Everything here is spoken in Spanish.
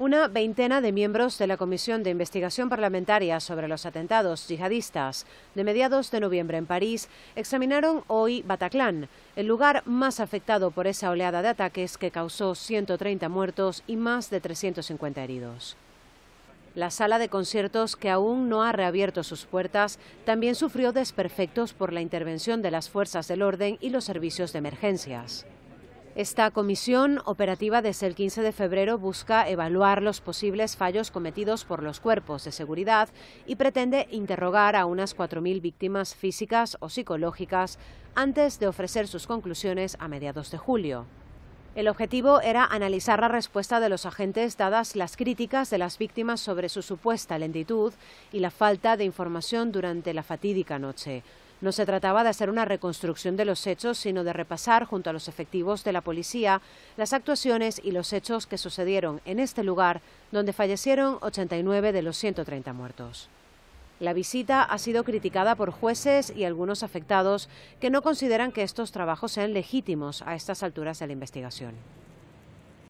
Una veintena de miembros de la Comisión de Investigación Parlamentaria sobre los atentados yihadistas de mediados de noviembre en París examinaron hoy Bataclan, el lugar más afectado por esa oleada de ataques que causó 130 muertos y más de 350 heridos. La sala de conciertos, que aún no ha reabierto sus puertas, también sufrió desperfectos por la intervención de las fuerzas del orden y los servicios de emergencias. Esta comisión operativa desde el 15 de febrero busca evaluar los posibles fallos cometidos por los cuerpos de seguridad y pretende interrogar a unas 4.000 víctimas físicas o psicológicas antes de ofrecer sus conclusiones a mediados de julio. El objetivo era analizar la respuesta de los agentes dadas las críticas de las víctimas sobre su supuesta lentitud y la falta de información durante la fatídica noche. No se trataba de hacer una reconstrucción de los hechos, sino de repasar, junto a los efectivos de la policía, las actuaciones y los hechos que sucedieron en este lugar, donde fallecieron 89 de los 130 muertos. La visita ha sido criticada por jueces y algunos afectados que no consideran que estos trabajos sean legítimos a estas alturas de la investigación.